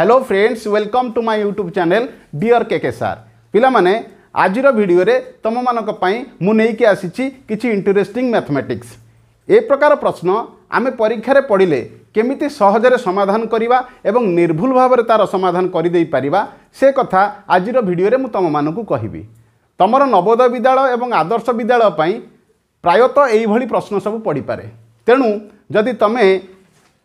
Hello friends welcome to my YouTube channel dear K K sir ପିଲାମାନେ ଆଜିର ଭିଡ଼ିଓରେ ତୁମମାନଙ୍କ ପାଇଁ ମୁଁ ନେଇକି ଆସିଛି କିଛି ଇଣ୍ଟରେଷ୍ଟିଂ ମ୍ୟାଥମେଟିକ୍ସ ଏ ପ୍ରକାର ପ୍ରଶ୍ନ ଆମେ ପରୀକ୍ଷାରେ ପଢ଼ିଲେ କେମିତି ସହଜରେ ସମାଧାନ କରିବା ଏବଂ ନିର୍ଭୁଲ ଭାବରେ ତା'ର ସମାଧାନ କରିଦେଇପାରିବା ସେ କଥା ଆଜିର ଭିଡ଼ିଓରେ ମୁଁ ତୁମମାନଙ୍କୁ କହିବି ତୁମର ନବୋଦୟ ବିଦ୍ୟାଳୟ ଏବଂ ଆଦର୍ଶ ବିଦ୍ୟାଳୟ ପାଇଁ ପ୍ରାୟତଃ ଏଇଭଳି ପ୍ରଶ୍ନ ସବୁ ପଡ଼ିପାରେ ତେଣୁ ଯଦି ତୁମେ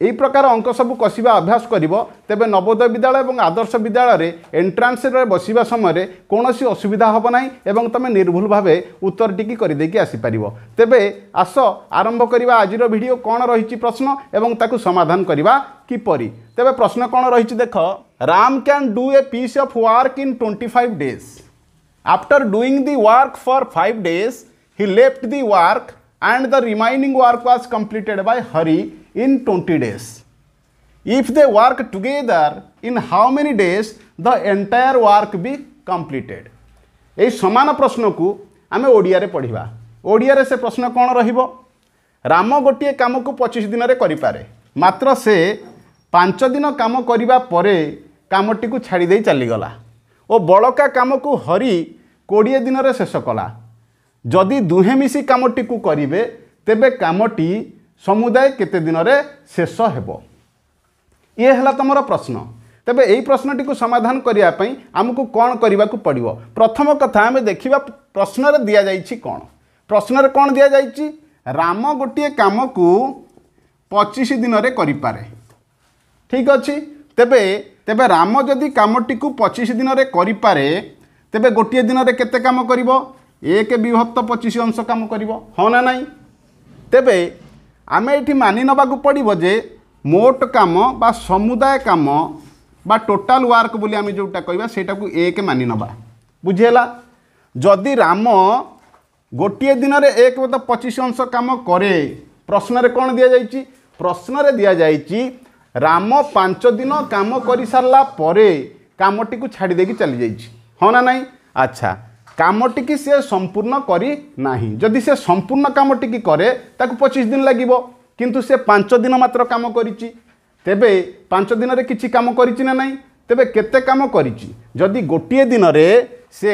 ଏହି ପ୍ରକାର ଅଙ୍କ ସବୁ କଷିବା ଅଭ୍ୟାସ କରିବ ତେବେ ନବୋଦୟ ବିଦ୍ୟାଳୟ ଏବଂ ଆଦର୍ଶ ବିଦ୍ୟାଳୟରେ ଏଣ୍ଟ୍ରାନ୍ସରେ ବସିବା ସମୟରେ କୌଣସି ଅସୁବିଧା ହେବ ନାହିଁ ଏବଂ ତୁମେ ନିର୍ଭୁଲ ଭାବେ ଉତ୍ତରଟିକି କରିଦେଇକି ଆସିପାରିବ ତେବେ ଆସ ଆରମ୍ଭ କରିବା ଆଜିର ଭିଡ଼ିଓ କ'ଣ ରହିଛି ପ୍ରଶ୍ନ ଏବଂ ତାକୁ ସମାଧାନ କରିବା କିପରି ତେବେ ପ୍ରଶ୍ନ କ'ଣ ରହିଛି ଦେଖ Ram can do a piece of work in twenty five days after doing the work for five days he left the work and the remaining work was completed by Hari in 20 days? If they work together, in how many days the entire work be completed? ଏହି ସମାନ ପ୍ରଶ୍ନକୁ ଆମେ ଓଡ଼ିଆରେ ପଢ଼ିବା ଓଡ଼ିଆରେ ସେ ପ୍ରଶ୍ନ କ'ଣ ରହିବ ରାମ ଗୋଟିଏ କାମକୁ ପଚିଶ ଦିନରେ କରିପାରେ ମାତ୍ର ସେ ପାଞ୍ଚ ଦିନ କାମ କରିବା ପରେ କାମଟିକୁ ଛାଡ଼ିଦେଇ ଚାଲିଗଲା ଓ ବଳକା କାମକୁ ହରି କୋଡ଼ିଏ ଦିନରେ ଶେଷ କଲା ଯଦି ଦୁହେଁ ମିଶି କାମଟିକୁ କରିବେ ତେବେ କାମଟି ସମୁଦାୟ କେତେ ଦିନରେ ଶେଷ ହେବ ଇଏ ହେଲା ତୁମର ପ୍ରଶ୍ନ ତେବେ ଏହି ପ୍ରଶ୍ନଟିକୁ ସମାଧାନ କରିବା ପାଇଁ ଆମକୁ କ'ଣ କରିବାକୁ ପଡ଼ିବ ପ୍ରଥମ କଥା ଆମେ ଦେଖିବା ପ୍ରଶ୍ନରେ ଦିଆଯାଇଛି କ'ଣ ପ୍ରଶ୍ନରେ କ'ଣ ଦିଆଯାଇଛି ରାମ ଗୋଟିଏ କାମକୁ ପଚିଶ ଦିନରେ କରିପାରେ ଠିକ୍ ଅଛି ତେବେ ତେବେ ରାମ ଯଦି କାମଟିକୁ ପଚିଶ ଦିନରେ କରିପାରେ ତେବେ ଗୋଟିଏ ଦିନରେ କେତେ କାମ କରିବ ଏକ ବିଭକ୍ତ ପଚିଶ ଅଂଶ କାମ କରିବ ହଁ ନା ନାହିଁ ତେବେ ଆମେ ଏଠି ମାନି ନେବାକୁ ପଡ଼ିବ ଯେ ମୋଟ କାମ ବା ସମୁଦାୟ କାମ বা টোটাল ওয়ার্ক বলে আমি যেটা কহবা সেটা এক মানি নেবা বুঝিলা যদি রাম গোটিয়ে দিনরে এক তো পঁচিশ অংশ কাম করে প্রশ্নরে কোণ দিয়া যাইছি প্রশ্নরে দিয়া যাইছি রাম পাঁচ দিন কাম করে সারা পরে কামটি ছাড়ি দিয়ে চালি যাইছি হ্যাঁ না নাই আচ্ছা କାମଟିକି ସେ ସମ୍ପୂର୍ଣ୍ଣ କରିନାହିଁ ଯଦି ସେ ସମ୍ପୂର୍ଣ୍ଣ କାମଟିକି କରେ ତାକୁ ପଚିଶ ଦିନ ଲାଗିବ କିନ୍ତୁ ସେ ପାଞ୍ଚ ଦିନ ମାତ୍ର କାମ କରିଛି ତେବେ ପାଞ୍ଚ ଦିନରେ କିଛି କାମ କରିଛି ନା ନାହିଁ ତେବେ କେତେ କାମ କରିଛି ଯଦି ଗୋଟିଏ ଦିନରେ ସେ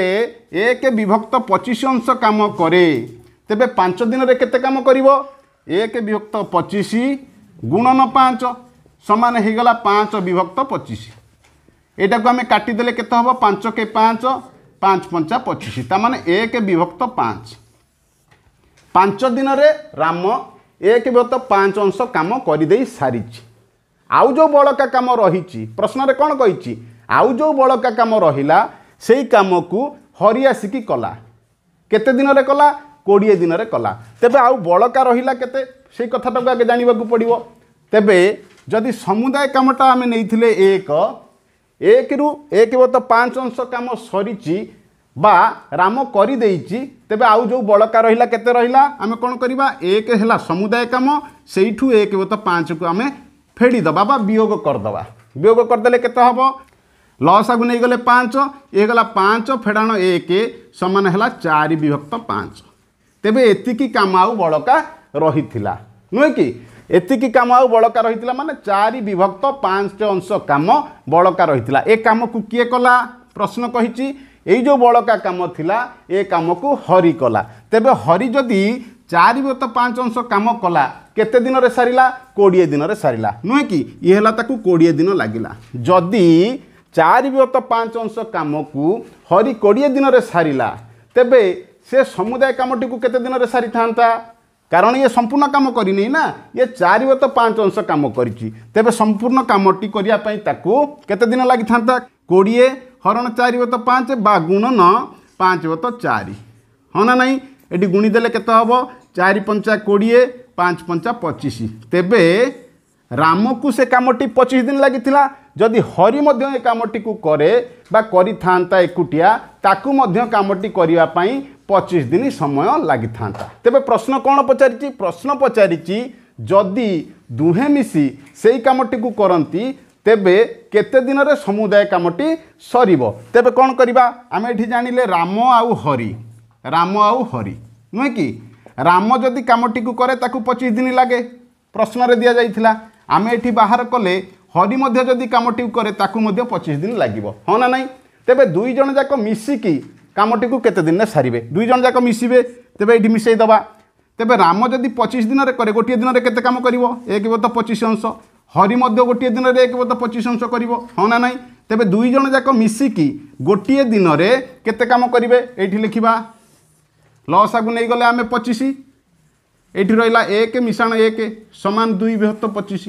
ଏକ ବିଭକ୍ତ ପଚିଶ ଅଂଶ କାମ କରେ ତେବେ ପାଞ୍ଚ ଦିନରେ କେତେ କାମ କରିବ ଏକ ବିଭକ୍ତ ପଚିଶ ଗୁଣନ ପାଞ୍ଚ ସମାନ ହୋଇଗଲା ପାଞ୍ଚ ବିଭକ୍ତ ପଚିଶ ଏଇଟାକୁ ଆମେ କାଟିଦେଲେ କେତେ ହେବ ପାଞ୍ଚ କେ ପାଞ୍ଚ ପାଞ୍ଚ ପଞ୍ଚା ପଚିଶ ତାମାନେ ଏକ ବିଭକ୍ତ ପାଞ୍ଚ ପାଞ୍ଚ ଦିନରେ ରାମ ଏକ ବିଭକ୍ତ ପାଞ୍ଚ ଅଂଶ କାମ କରିଦେଇ ସାରିଛି ଆଉ ଯେଉଁ ବଳକା କାମ ରହିଛି ପ୍ରଶ୍ନରେ କ'ଣ କହିଛି ଆଉ ଯେଉଁ ବଳକା କାମ ରହିଲା ସେଇ କାମକୁ ହରି ଆସିକି କଲା କେତେ ଦିନରେ କଲା କୋଡ଼ିଏ ଦିନରେ କଲା ତେବେ ଆଉ ବଳକା ରହିଲା କେତେ ସେଇ କଥାଟାକୁ ଆଗେ ଜାଣିବାକୁ ପଡ଼ିବ ତେବେ ଯଦି ସମୁଦାୟ କାମଟା ଆମେ ନେଇଥିଲେ ଏକ ଏକରୁ ଏକ ବର୍ତ୍ତ ପାଞ୍ଚ ଅଂଶ କାମ ସରିଛି ବା ରାମ କରିଦେଇଛି ତେବେ ଆଉ ଯେଉଁ ବଳକା ରହିଲା କେତେ ରହିଲା ଆମେ କ'ଣ କରିବା ଏକ ହେଲା ସମୁଦାୟ କାମ ସେଇଠୁ ଏକ ବର୍ତ୍ତ ପାଞ୍ଚକୁ ଆମେ ଫେଡ଼ିଦେବା ବା ବିୟୋଗ କରିଦେବା ବିୟୋଗ କରିଦେଲେ କେତେ ହେବ ଲସାକୁ ନେଇଗଲେ ପାଞ୍ଚ ଏ ଗଲା ପାଞ୍ଚ ଫେଡ଼ାଣ ଏକ ସମାନ ହେଲା ଚାରି ବିଭକ୍ତ ପାଞ୍ଚ ତେବେ ଏତିକି କାମ ଆଉ ବଳକା ରହିଥିଲା ନୁହେଁ କି ଏତିକି କାମ ଆଉ ବଳକା ରହିଥିଲା ମାନେ ଚାରି ବିଭକ୍ତ ପାଞ୍ଚଟି ଅଂଶ କାମ ବଳକା ରହିଥିଲା ଏ କାମକୁ କିଏ କଲା ପ୍ରଶ୍ନ କହିଛି ଏଇ ଯେଉଁ ବଳକା କାମ ଥିଲା ଏ କାମକୁ ହରି କଲା ତେବେ ହରି ଯଦି ଚାରି ବିଭକ୍ତ ପାଞ୍ଚ ଅଂଶ କାମ କଲା କେତେ ଦିନରେ ସାରିଲା କୋଡ଼ିଏ ଦିନରେ ସାରିଲା ନୁହେଁ କି ଇଏ ହେଲା ତାକୁ କୋଡ଼ିଏ ଦିନ ଲାଗିଲା ଯଦି ଚାରି ବିଭକ୍ତ ପାଞ୍ଚ ଅଂଶ କାମକୁ ହରି କୋଡ଼ିଏ ଦିନରେ ସାରିଲା ତେବେ ସେ ସମୁଦାୟ କାମଟିକୁ କେତେ ଦିନରେ ସାରିଥାନ୍ତା କାରଣ ଇଏ ସମ୍ପୂର୍ଣ୍ଣ କାମ କରିନି ନା ଇଏ ଚାରି ଓ ତ ପାଞ୍ଚ ଅଂଶ କାମ କରିଛି ତେବେ ସମ୍ପୂର୍ଣ୍ଣ କାମଟି କରିବା ପାଇଁ ତାକୁ କେତେ ଦିନ ଲାଗିଥାନ୍ତା କୋଡ଼ିଏ ହରଣ ଚାରି ଓ ତ ପାଞ୍ଚ ବା ଗୁଣ ନ ପାଞ୍ଚ ଓ ତ ଚାରି ହଁ ନା ନାହିଁ ଏଠି ଗୁଣିଦେଲେ କେତେ ହେବ ଚାରି ପଞ୍ଚା କୋଡ଼ିଏ ପାଞ୍ଚ ପଞ୍ଚା ପଚିଶ ତେବେ ରାମକୁ ସେ କାମଟି ପଚିଶ ଦିନ ଲାଗିଥିଲା ଯଦି ହରି ମଧ୍ୟ ଏ କାମଟିକୁ କରେ ବା କରିଥାନ୍ତା ଏକୁଟିଆ ତାକୁ ମଧ୍ୟ କାମଟି କରିବା ପାଇଁ ପଚିଶ ଦିନ ସମୟ ଲାଗିଥାନ୍ତା ତେବେ ପ୍ରଶ୍ନ କ'ଣ ପଚାରିଛି ପ୍ରଶ୍ନ ପଚାରିଛି ଯଦି ଦୁହେଁ ମିଶି ସେଇ କାମଟିକୁ କରନ୍ତି ତେବେ କେତେ ଦିନରେ ସମୁଦାୟ କାମଟି ସରିବ ତେବେ କ'ଣ କରିବା ଆମେ ଏଠି ଜାଣିଲେ ରାମ ଆଉ ହରି ରାମ ଆଉ ହରି ନୁହେଁ କି ରାମ ଯଦି କାମଟିକୁ କରେ ତାକୁ ପଚିଶ ଦିନ ଲାଗେ ପ୍ରଶ୍ନରେ ଦିଆଯାଇଥିଲା ଆମେ ଏଠି ବାହାର କଲେ ହରି ମଧ୍ୟ ଯଦି କାମଟିକୁ କରେ ତାକୁ ମଧ୍ୟ ପଚିଶ ଦିନ ଲାଗିବ ହଁ ନା ନାହିଁ ତେବେ ଦୁଇ ଜଣ ଯାକ ମିଶିକି କାମଟିକୁ କେତେ ଦିନରେ ସାରିବେ ଦୁଇ ଜଣ ଯାକ ମିଶିବେ ତେବେ ଏଇଠି ମିଶାଇ ଦେବା ତେବେ ରାମ ଯଦି ପଚିଶ ଦିନରେ କରେ ଗୋଟିଏ ଦିନରେ କେତେ କାମ କରିବ ଏକ ବତ ପଚିଶ ଅଂଶ ହରି ମଧ୍ୟ ଗୋଟିଏ ଦିନରେ ଏକ ବତ ପଚିଶ ଅଂଶ କରିବ ହଁ ନା ନାହିଁ ତେବେ ଦୁଇ ଜଣ ଯାକ ମିଶିକି ଗୋଟିଏ ଦିନରେ କେତେ କାମ କରିବେ ଏଇଠି ଲେଖିବା ଲସାକୁ ନେଇଗଲେ ଆମେ ପଚିଶ ଏଇଠି ରହିଲା ଏକ ମିଶାଣ ଏକ ସମାନ ଦୁଇ ବିହତ ପଚିଶ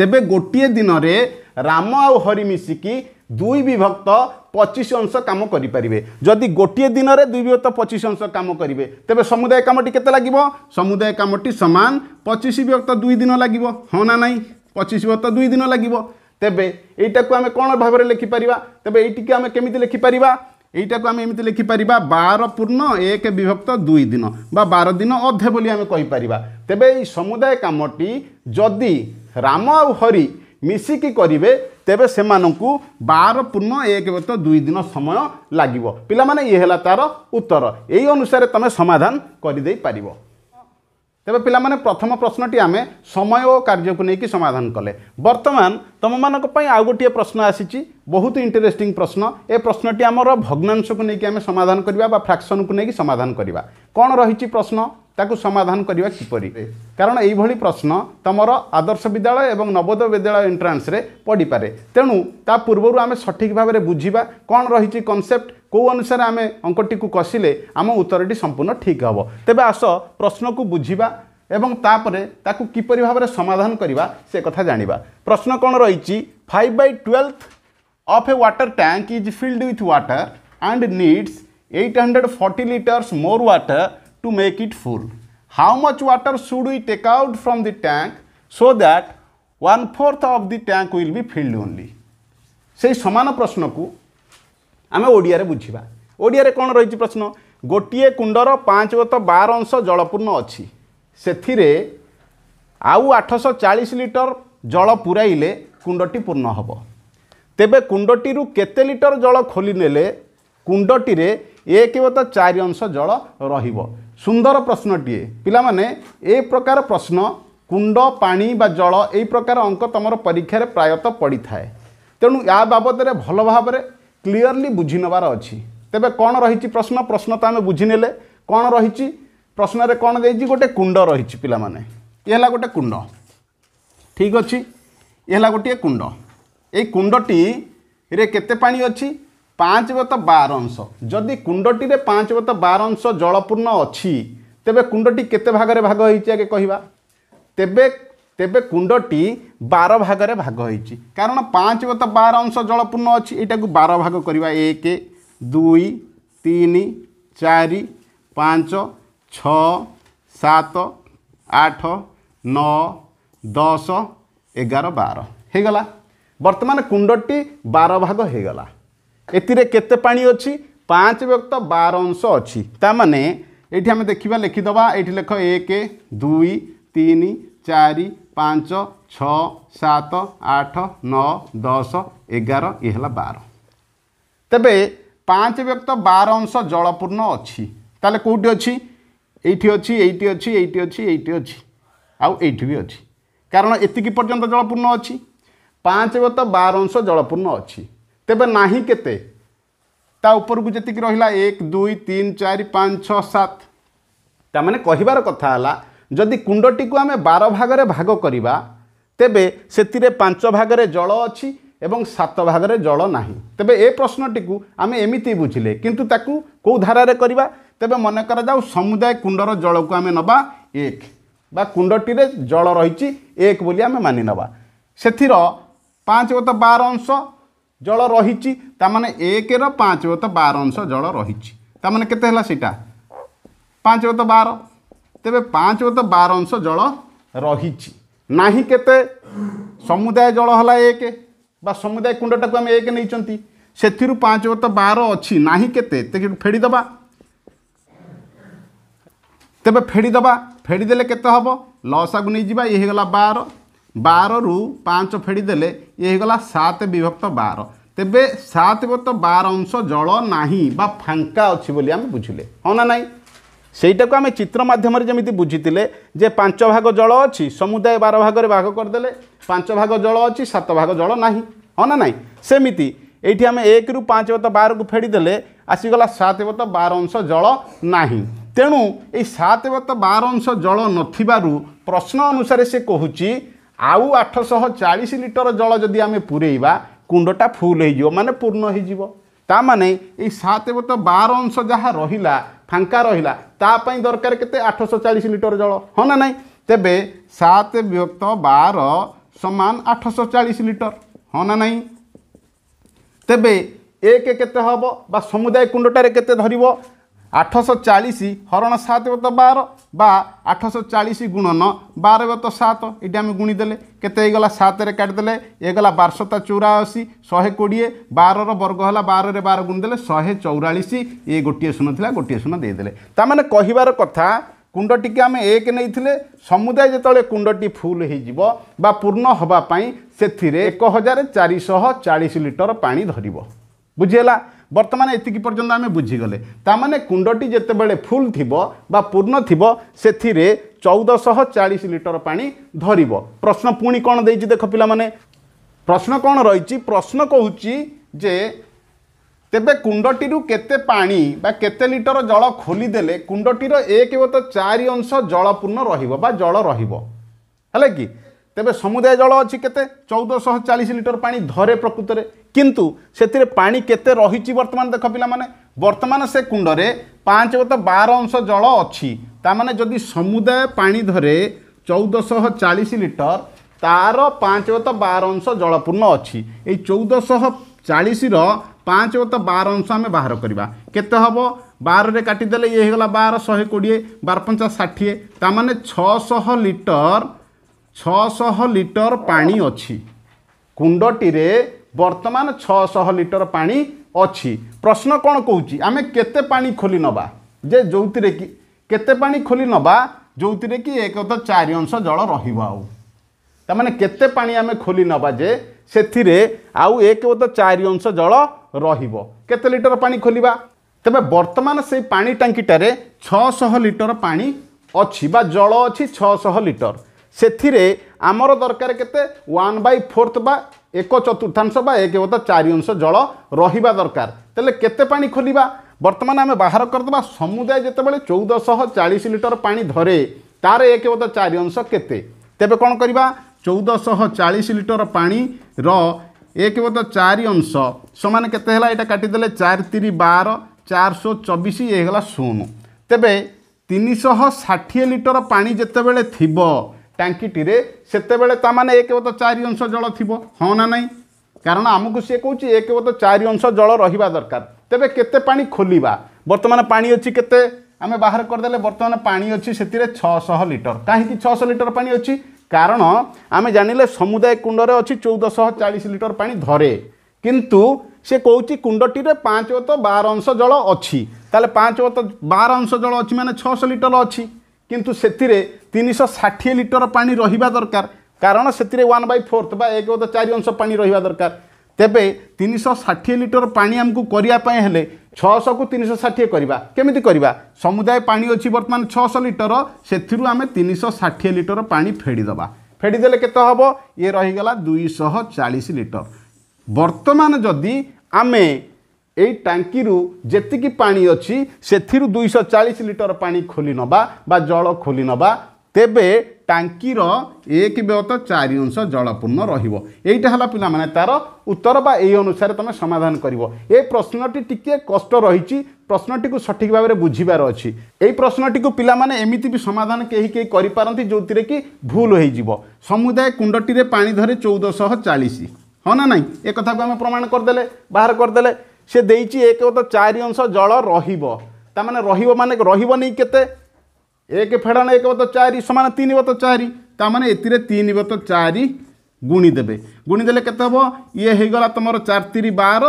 ତେବେ ଗୋଟିଏ ଦିନରେ ରାମ ଆଉ ହରି ମିଶିକି দুই বিভক্ত পঁচিশ অংশ কাম করে যদি গোটিয়ে দিনরে দুই বিভক্ত পঁচিশ অংশ কাম করবে তবে সমুদায় কামটি কেতে লাগিব সমুদায় কামটি সমান পঁচিশ বিভক্ত দুই দিন লাগিব হ্যাঁ না নাই পঁচিশ বিভক্ত দুই দিন লাগিব তেবে এইটাকে আমি কোণ ভাবে লেখিপার তেবে এইটিকে আমি কেমিতি লেখিপার এইটাকে আমি এমনি লেখিপার বার পূর্ণ এক বিভক্ত দুই দিন বা বার দিন অধে বলে আমি কইপার তেবে এই সমুদায় কামটি যদি রাম আ হরি মিশিকি করবে ତେବେ ସେମାନଙ୍କୁ ବାର ପୂର୍ଣ୍ଣ ଏକ ବ୍ୟକ୍ତ ଦୁଇ ଦିନ ସମୟ ଲାଗିବ ପିଲାମାନେ ଇଏ ହେଲା ତା'ର ଉତ୍ତର ଏଇ ଅନୁସାରେ ତୁମେ ସମାଧାନ କରିଦେଇପାରିବ ତେବେ ପିଲାମାନେ ପ୍ରଥମ ପ୍ରଶ୍ନଟି ଆମେ ସମୟ ଓ କାର୍ଯ୍ୟକୁ ନେଇକି ସମାଧାନ କଲେ ବର୍ତ୍ତମାନ ତୁମମାନଙ୍କ ପାଇଁ ଆଉ ଗୋଟିଏ ପ୍ରଶ୍ନ ଆସିଛି ବହୁତ ଇଣ୍ଟରେଷ୍ଟିଂ ପ୍ରଶ୍ନ ଏ ପ୍ରଶ୍ନଟି ଆମର ଭଗ୍ନାଂଶକୁ ନେଇକି ଆମେ ସମାଧାନ କରିବା ବା ଫ୍ରାକ୍ସନକୁ ନେଇକି ସମାଧାନ କରିବା କ'ଣ ରହିଛି ପ୍ରଶ୍ନ ତାକୁ ସମାଧାନ କରିବା କିପରି କାରଣ ଏଇଭଳି ପ୍ରଶ୍ନ ତୁମର ଆଦର୍ଶ ବିଦ୍ୟାଳୟ ଏବଂ ନବୋଦୟ ବିଦ୍ୟାଳୟ ଏଣ୍ଟ୍ରାନ୍ସରେ ପଡ଼ିପାରେ ତେଣୁ ତା ପୂର୍ବରୁ ଆମେ ସଠିକ୍ ଭାବରେ ବୁଝିବା କ'ଣ ରହିଛି କନସେପ୍ଟ କେଉଁ ଅନୁସାରେ ଆମେ ଅଙ୍କଟିକୁ କଷିଲେ ଆମ ଉତ୍ତରଟି ସମ୍ପୂର୍ଣ୍ଣ ଠିକ୍ ହେବ ତେବେ ଆସ ପ୍ରଶ୍ନକୁ ବୁଝିବା ଏବଂ ତାପରେ ତାକୁ କିପରି ଭାବରେ ସମାଧାନ କରିବା ସେ କଥା ଜାଣିବା ପ୍ରଶ୍ନ କ'ଣ ରହିଛି five by twelve of a water tank is filled with water and needs eight hundred forty litres more water to make it full. How much water should we take out from the tank so that one fourth of the tank will be filled only? ସେଇ ସମାନ ପ୍ରଶ୍ନକୁ ଆମେ ଓଡ଼ିଆରେ ବୁଝିବା ଓଡ଼ିଆରେ କ'ଣ ରହିଛି ପ୍ରଶ୍ନ ଗୋଟିଏ କୁଣ୍ଡର ପାଞ୍ଚ ଗତ ବାର ଅଂଶ ଜଳପୂର୍ଣ୍ଣ ଅଛି ସେଥିରେ ଆଉ ଆଠଶହ ଚାଳିଶ ଲିଟର ଜଳ ପୁରାଇଲେ କୁଣ୍ଡଟି ପୂର୍ଣ୍ଣ ହେବ ତେବେ କୁଣ୍ଡଟିରୁ କେତେ ଲିଟର ଜଳ ଖୋଲି ନେଲେ କୁଣ୍ଡଟିରେ ଏକ ଗତ ଚାରି ଅଂଶ ଜଳ ରହିବ ସୁନ୍ଦର ପ୍ରଶ୍ନଟିଏ ପିଲାମାନେ ଏ ପ୍ରକାର ପ୍ରଶ୍ନ କୁଣ୍ଡ ପାଣି ବା ଜଳ ଏଇ ପ୍ରକାର ଅଙ୍କ ତୁମର ପରୀକ୍ଷାରେ ପ୍ରାୟତଃ ପଡ଼ିଥାଏ ତେଣୁ ୟା ବାବଦରେ ଭଲ ଭାବରେ କ୍ଲିଅରଲି ବୁଝି ନେବାର ଅଛି ତେବେ କ'ଣ ରହିଛି ପ୍ରଶ୍ନ ପ୍ରଶ୍ନ ତ ଆମେ ବୁଝିନେଲେ କ'ଣ ରହିଛି ପ୍ରଶ୍ନରେ କ'ଣ ଦେଇଛି ଗୋଟେ କୁଣ୍ଡ ରହିଛି ପିଲାମାନେ ଇଏ ହେଲା ଗୋଟେ କୁଣ୍ଡ ଠିକ୍ ଅଛି ଇଏ ହେଲା ଗୋଟିଏ କୁଣ୍ଡ ଏଇ କୁଣ୍ଡଟିରେ କେତେ ପାଣି ଅଛି পাঁচ গত বার অংশ যদি কুণ্ডটিরে পাঁচ গত বার অংশ জলপূর্ণ অছি তেবে কুণ্ডটি কেতে ভাগরে ভাগ হয়েছে আগে কহিবা তেবে তেবে কুণ্ডটি বার ভাগরে ভাগ হয়েছে কারণ পাঁচ গত বার অংশ জলপূর্ণ অছি এটাকে বার ভাগ করা এক দুই তিন চারি পাঁচ ছ সাত আঠ নଅ দশ এগার বার হয়ে গলা বর্তমান কুণ্ডটি বার ভাগ হয়ে গলা ଏଥିରେ କେତେ ପାଣି ଅଛି ପାଞ୍ଚ ବ୍ୟକ୍ତ ବାର ଅଂଶ ଅଛି ତାମାନେ ଏଇଠି ଆମେ ଦେଖିବା ଲେଖିଦେବା ଏଇଠି ଲେଖ ଏକ ଦୁଇ ତିନି ଚାରି ପାଞ୍ଚ ଛଅ ସାତ ଆଠ ନଅ ଦଶ ଏଗାର ଇଏ ହେଲା ବାର ତେବେ ପାଞ୍ଚ ବ୍ୟକ୍ତ ବାର ଅଂଶ ଜଳପୂର୍ଣ୍ଣ ଅଛି ତାହେଲେ କେଉଁଠି ଅଛି এইটি অছি এইটি অছি এইটি অছি এইটি অছি আউ এইটি বি অছি কারণ এতিকি পর্যন্ত জলপূর্ণ অছি পাঁচ বত বার অংশ জলপূর্ণ অছি ତେବେ ନାହିଁ କେତେ ତା ଉପରକୁ ଯେତିକି ରହିଲା ଏକ ଦୁଇ ତିନି ଚାରି ପାଞ୍ଚ ଛଅ ସାତ ତା'ମାନେ କହିବାର କଥା ହେଲା ଯଦି କୁଣ୍ଡଟିକୁ ଆମେ ବାର ଭାଗରେ ଭାଗ କରିବା ତେବେ ସେଥିରେ ପାଞ୍ଚ ଭାଗରେ ଜଳ ଅଛି ଏବଂ ସାତ ଭାଗରେ ଜଳ ନାହିଁ ତେବେ ଏ ପ୍ରଶ୍ନଟିକୁ ଆମେ ଏମିତି ବୁଝିଲେ କିନ୍ତୁ ତାକୁ କେଉଁ ଧାରାରେ କରିବା ତେବେ ମନେ କରାଯାଉ ସମୁଦାୟ କୁଣ୍ଡର ଜଳକୁ ଆମେ ନେବା ଏକ ବା କୁଣ୍ଡଟିରେ ଜଳ ରହିଛି ଏକ ବୋଲି ଆମେ ମାନିନେବା ସେଥିର ପାଞ୍ଚ ଗତ ବାର ଅଂଶ ଜଳ ରହିଛି ତା'ମାନେ ଏକର ପାଞ୍ଚ ଗତ ବାର ଅଂଶ ଜଳ ରହିଛି ତା'ମାନେ କେତେ ହେଲା ସେଇଟା ପାଞ୍ଚ ଗତ ବାର ତେବେ ପାଞ୍ଚ ଗତ ବାର ଅଂଶ ଜଳ ରହିଛି ନାହିଁ କେତେ ସମୁଦାୟ ଜଳ ହେଲା ଏକ ବା ସମୁଦାୟ କୁଣ୍ଡଟାକୁ ଆମେ ଏକ ନେଇଛନ୍ତି ସେଥିରୁ ପାଞ୍ଚ ଗତ ବାର ଅଛି ନାହିଁ କେତେ ତେଣୁ ଫେଡ଼ିଦେବା ତେବେ ଫେଡ଼ିଦେବା ଫେଡ଼ିଦେଲେ କେତେ ହେବ ଲସାକୁ ନେଇଯିବା ଇଏ ହେଇଗଲା ବାର ବାରରୁ ପାଞ୍ଚ ଫେଡ଼ିଦେଲେ ଇଏ ହେଇଗଲା ସାତ ବିଭକ୍ତ ବାର ତେବେ ସାତ ବିଭକ୍ତ ବାର ଅଂଶ ଜଳ ନାହିଁ ବା ଫାଙ୍କା ଅଛି ବୋଲି ଆମେ ବୁଝିଲେ ହଁ ନା ନାହିଁ ସେଇଟାକୁ ଆମେ ଚିତ୍ର ମାଧ୍ୟମରେ ଯେମିତି ବୁଝିଥିଲେ ଯେ ପାଞ୍ଚ ଭାଗ ଜଳ ଅଛି ସମୁଦାୟ ବାର ଭାଗରେ ଭାଗ କରିଦେଲେ ପାଞ୍ଚ ଭାଗ ଜଳ ଅଛି ସାତ ଭାଗ ଜଳ ନାହିଁ ହଁ ନା ନାହିଁ ସେମିତି ଏଇଠି ଆମେ ଏକରୁ ପାଞ୍ଚ ବତ ବାରକୁ ଫେଡ଼ିଦେଲେ ଆସିଗଲା ସାତ ବତ ବାର ଅଂଶ ଜଳ ନାହିଁ ତେଣୁ ଏଇ ସାତ ବତ ବାର ଅଂଶ ଜଳ ନଥିବାରୁ ପ୍ରଶ୍ନ ଅନୁସାରେ ସେ କହୁଛି ଆଉ ଆଠଶହ ଚାଳିଶ ଲିଟର ଜଳ ଯଦି ଆମେ ପୁରେଇବା କୁଣ୍ଡଟା ଫୁଲ୍ ହେଇଯିବ ମାନେ ପୂର୍ଣ୍ଣ ହେଇଯିବ ତା ମାନେ ଏଇ ସାତ ବତ ବାର ଅଂଶ ଯାହା ରହିଲା ଫାଙ୍କା ରହିଲା ତା ପାଇଁ ଦରକାର କେତେ ଆଠଶହ ଚାଳିଶ ଲିଟର ଜଳ ହଁ ନା ନାହିଁ ତେବେ ସାତ ବ୍ୟକ୍ତ ବାର ସମାନ ଆଠଶହ ଚାଳିଶ ଲିଟର ହଁ ନା ନାହିଁ ତେବେ ଏକ କେତେ ହେବ ବା ସମୁଦାୟ କୁଣ୍ଡଟାରେ କେତେ ଧରିବ ଆଠଶହ ଚାଳିଶ ହରଣ ସାତ ବ୍ରତ ବାର ବା ଆଠଶହ ଚାଳିଶ ଗୁଣନ ବାର ବ୍ରତ ସାତ ଏଇଠି ଆମେ ଗୁଣିଦେଲେ କେତେ ହେଇଗଲା ସାତରେ କାଟିଦେଲେ ହେଇଗଲା ବାରଶତା ଚଉରାଅଶୀ ଶହେ କୋଡ଼ିଏ ବାରର ବର୍ଗ ହେଲା ବାରରେ ବାର ଗୁଣିଦେଲେ ଶହେ ଚଉରାଳିଶ ଇଏ ଗୋଟିଏ ଶୂନ ଥିଲା ଗୋଟିଏ ଶୂନ ଦେଇଦେଲେ ତା'ମାନେ କହିବାର କଥା କୁଣ୍ଡ ଟିକେ ଆମେ ଏକ ନେଇଥିଲେ ସମୁଦାୟ ଯେତେବେଳେ କୁଣ୍ଡଟି ଫୁଲ୍ ହୋଇଯିବ ବା ପୂର୍ଣ୍ଣ ହେବା ପାଇଁ ସେଥିରେ ଏକ ହଜାର ଚାରିଶହ ଚାଳିଶ ଲିଟର ପାଣି ଧରିବ ବୁଝିହେଲା ବର୍ତ୍ତମାନ ଏତିକି ପର୍ଯ୍ୟନ୍ତ ଆମେ ବୁଝିଗଲେ ତାମାନେ କୁଣ୍ଡଟି ଯେତେବେଳେ ଫୁଲ୍ ଥିବ ବା ପୂର୍ଣ୍ଣ ଥିବ ସେଥିରେ ଚଉଦଶହ ଚାଳିଶ ଲିଟର ପାଣି ଧରିବ ପ୍ରଶ୍ନ ପୁଣି କ'ଣ ଦେଇଛି ଦେଖ ପିଲାମାନେ ପ୍ରଶ୍ନ କ'ଣ ରହିଛି ପ୍ରଶ୍ନ କହୁଛି ଯେ ତେବେ କୁଣ୍ଡଟିରୁ କେତେ ପାଣି ବା କେତେ ଲିଟର ଜଳ ଖୋଲିଦେଲେ କୁଣ୍ଡଟିର ଏକ ତ ଚାରି ଅଂଶ ଜଳପୂର୍ଣ୍ଣ ରହିବ ବା ଜଳ ରହିବ ହେଲା କି ତେବେ ସମୁଦାୟ ଜଳ ଅଛି କେତେ ଚଉଦଶହ ଚାଳିଶ ଲିଟର ପାଣି ଧରେ ପ୍ରକୃତରେ କିନ୍ତୁ ସେଥିରେ ପାଣି କେତେ ରହିଛି ବର୍ତ୍ତମାନ ଦେଖ ପିଲାମାନେ ବର୍ତ୍ତମାନ ସେ କୁଣ୍ଡରେ ପାଞ୍ଚ ଗତ ବାର ଅଂଶ ଜଳ ଅଛି ତା'ମାନେ ଯଦି ସମୁଦାୟ ପାଣି ଧରେ ଚଉଦଶହ ଚାଳିଶ ଲିଟର ତା'ର ପାଞ୍ଚ ଗତ ବାର ଅଂଶ ଜଳପୂର୍ଣ୍ଣ ଅଛି ଏଇ ଚଉଦଶହ ଚାଳିଶର ପାଞ୍ଚ ଗତ ବାର ଅଂଶ ଆମେ ବାହାର କରିବା କେତେ ହେବ ବାରରେ କାଟିଦେଲେ ଇଏ ହେଇଗଲା ବାର ଶହେ କୋଡ଼ିଏ ବାର ପଞ୍ଚା ଷାଠିଏ ତା'ମାନେ ଛଅଶହ ଲିଟର ছশহ লিটর পানি অছি কুণ্ডটিরে বর্তমান ছশহ লিটর পানি অছি প্রশ্ন কোণ কৌছি আমি কেতে পানি খোলি নবা যে যৌতিরে কি কেতে পানি খোলি নবা যৌতিরে কি এক তো চারি অংশ জল রহব আউ তা মানে কেতে পানি আমি খোলি নবা যে ସେଥିରେ ଆଉ ଏକ ବୋଧ ଚାରି ଅଂଶ ଜଳ ରହିବ କେତେ ଲିଟର ପାଣି ଖୋଲିବା ତେବେ ବର୍ତ୍ତମାନ ସେଇ ପାଣି ଟାଙ୍କିଟାରେ ଛଅଶହ ଲିଟର ପାଣି ଅଛି ବା ଜଳ ଅଛି ଛଅଶହ ଲିଟର ସେଥିରେ ଆମର ଦରକାର କେତେ ୱାନ୍ ବାଇ ଫୋର୍ଥ ବା ଏକ ଚତୁର୍ଥାଂଶ ବା ଏକ ବତା ଚାରି ଅଂଶ ଜଳ ରହିବା ଦରକାର ତାହେଲେ କେତେ ପାଣି ଖୋଲିବା ବର୍ତ୍ତମାନ ଆମେ ବାହାର କରିଦେବା ସମୁଦାୟ ଯେତେବେଳେ ଚଉଦଶହ ଚାଳିଶ ଲିଟର ପାଣି ଧରେ ତା'ର ଏକ ବତା ଚାରି ଅଂଶ କେତେ ତେବେ କ'ଣ କରିବା ଚଉଦଶହ ଚାଳିଶ ଲିଟର ପାଣିର ଏକ ବତ ଚାରି ଅଂଶ ସମାନ କେତେ ହେଲା ଏଇଟା କାଟିଦେଲେ ଚାରି ତିନି ବାର ଚାରିଶହ ଚବିଶ ଏ ହେଲା ଶୂନ ତେବେ ତିନିଶହ ଷାଠିଏ ଲିଟର ପାଣି ଯେତେବେଳେ ଥିବ ଟାଙ୍କିଟିରେ ସେତେବେଳେ ତା'ମାନେ ଏକ ବତ ଚାରି ଅଂଶ ଜଳ ଥିବ ହଁ ନା ନାହିଁ କାରଣ ଆମକୁ ସିଏ କହୁଛି ଏକ ବତ ଚାରି ଅଂଶ ଜଳ ରହିବା ଦରକାର ତେବେ କେତେ ପାଣି ଖୋଲିବା ବର୍ତ୍ତମାନ ପାଣି ଅଛି କେତେ ଆମେ ବାହାର କରିଦେଲେ ବର୍ତ୍ତମାନ ପାଣି ଅଛି ସେଥିରେ ଛଅଶହ ଲିଟର କାହିଁକି ଛଅଶହ ଲିଟର ପାଣି ଅଛି କାରଣ ଆମେ ଜାଣିଲେ ସମୁଦାୟ କୁଣ୍ଡରେ ଅଛି ଚଉଦଶହ ଚାଳିଶ ଲିଟର ପାଣି ଧରେ କିନ୍ତୁ ସେ କହୁଛି କୁଣ୍ଡଟିରେ ପାଞ୍ଚ ବତ ବାର ଅଂଶ ଜଳ ଅଛି ତାହେଲେ ପାଞ୍ଚ ବତ ବାର ଅଂଶ ଜଳ ଅଛି ମାନେ ଛଅଶହ ଲିଟର ଅଛି କିନ୍ତୁ ସେଥିରେ ତିନିଶହ ଷାଠିଏ ଲିଟର ପାଣି ରହିବା ଦରକାର କାରଣ ସେଥିରେ ୱାନ୍ ବାଇ ଫୋର୍ଥ ବା ଏକ ଅଧ ଚାରି ଅଂଶ ପାଣି ରହିବା ଦରକାର ତେବେ ତିନିଶହ ଷାଠିଏ ଲିଟର ପାଣି ଆମକୁ କରିବା ପାଇଁ ହେଲେ ଛଅଶହକୁ ତିନିଶହ ଷାଠିଏ କରିବା କେମିତି କରିବା ସମୁଦାୟ ପାଣି ଅଛି ବର୍ତ୍ତମାନ ଛଅଶହ ଲିଟର ସେଥିରୁ ଆମେ ତିନିଶହ ଷାଠିଏ ଲିଟର ପାଣି ଫେଡ଼ିଦେବା ଫେଡ଼ିଦେଲେ କେତେ ହେବ ଇଏ ରହିଗଲା ଦୁଇଶହ ଚାଳିଶ ଲିଟର ବର୍ତ୍ତମାନ ଯଦି ଆମେ ଏଇ ଟାଙ୍କିରୁ ଯେତିକି ପାଣି ଅଛି ସେଥିରୁ ଦୁଇଶହ ଚାଳିଶ ଲିଟର ପାଣି ଖୋଲି ନେବା ବା ଜଳ ଖୋଲି ନେବା ତେବେ ଟାଙ୍କିର ଏକ ବ୍ୟତ ଚାରି ଅଂଶ ଜଳପୂର୍ଣ୍ଣ ରହିବ ଏଇଟା ହେଲା ପିଲାମାନେ ତା'ର ଉତ୍ତର ବା ଏଇ ଅନୁସାରେ ତୁମେ ସମାଧାନ କରିବ ଏ ପ୍ରଶ୍ନଟି ଟିକିଏ କଷ୍ଟ ରହିଛି ପ୍ରଶ୍ନଟିକୁ ସଠିକ୍ ଭାବରେ ବୁଝିବାର ଅଛି ଏଇ ପ୍ରଶ୍ନଟିକୁ ପିଲାମାନେ ଏମିତି ବି ସମାଧାନ କେହି କେହି କରିପାରନ୍ତି ଯେଉଁଥିରେ କି ଭୁଲ ହୋଇଯିବ ସମୁଦାୟ କୁଣ୍ଡଟିରେ ପାଣି ଧରେ ଚଉଦଶହ ଚାଳିଶ ହଁ ନା ନାହିଁ ଏ କଥାକୁ ଆମେ ପ୍ରମାଣ କରିଦେଲେ ବାହାର କରିଦେଲେ সে ଦେଇଛି ଏକ ତ ଚାରି ଅଂଶ ଜଳ ରହିବ ତାମାନେ ରହିବ ମାନେ ରହିବନି କେତେ ଏକ ଫେଡ଼ାଣ ଏକ ବତ ଚାରି ସମାନ ତିନି ବତ ଚାରି ତାମାନେ ଏଥିରେ ତିନି ବତ ଚାରି ଗୁଣିଦେବେ ଗୁଣିଦେଲେ କେତେ ହେବ ଇଏ ହେଇଗଲା ତୁମର ଚାରି ତିରି ବାର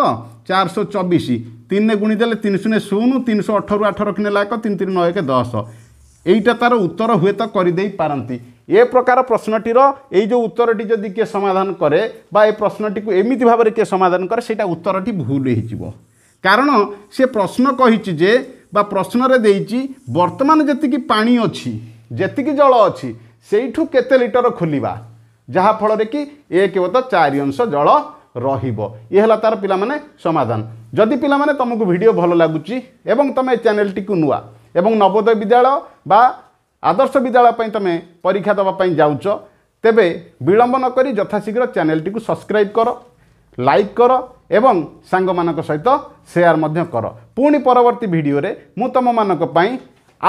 ଚାରିଶହ ଚବିଶ ତିନିରେ ଗୁଣିଦେଲେ ତିନି ଶୂନ ଶୂନ ତିନିଶହ ଅଠରରୁ ଆଠ ରଖିନେଲା ଏକ ତିନି ତିନି ନଅ ଏକ ଦଶ ଏଇଟା ତା'ର ଉତ୍ତର ହୁଏତ କରିଦେଇପାରନ୍ତି এ প্রকার প্রশ্নটির এই যে উত্তরটি যদি কে সমাধান করে বা এই প্রশ্নটি এমিতি ভাবে কে সমাধান করে সেটা উত্তরটি ভুল হয়েযিব কারণ সে প্রশ্ন কহিছি যে বা প্রশ্নরে দেইছি বর্তমান যেতিকি পানি অছি যেতিকি জল অছি সেইঠু কেতে লিটর খোলিবা ଯାହାଫଳରେ କି ଏକ ବତ ଚାରି ଅଂଶ ଜଳ ରହିବ ଇଏ ହେଲା ତା'ର ପିଲାମାନେ ସମାଧାନ ଯଦି ପିଲାମାନେ ତୁମକୁ ଭିଡ଼ିଓ ଭଲ ଲାଗୁଛି ଏବଂ ତୁମେ ଚ୍ୟାନେଲ୍ଟିକୁ ନୂଆ ଏବଂ ନବୋଦୟ ବିଦ୍ୟାଳୟ ବା ଆଦର୍ଶ ବିଦ୍ୟାଳୟ ପାଇଁ ତୁମେ ପରୀକ୍ଷା ଦେବା ପାଇଁ ଯାଉଛ ତେବେ ବିଳମ୍ବ ନକରି ଯଥାଶୀଘ୍ର ଚ୍ୟାନେଲଟିକୁ ସବସ୍କ୍ରାଇବ୍ କର ଲାଇକ୍ କର ଏବଂ ସାଙ୍ଗମାନଙ୍କ ସହିତ ସେୟାର ମଧ୍ୟ କର ପୁଣି ପରବର୍ତ୍ତୀ ଭିଡ଼ିଓରେ ମୁଁ ତୁମମାନଙ୍କ ପାଇଁ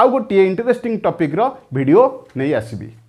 ଆଉ ଗୋଟିଏ ଇଣ୍ଟରେଷ୍ଟିଂ ଟପିକ୍ର ଭିଡ଼ିଓ ନେଇ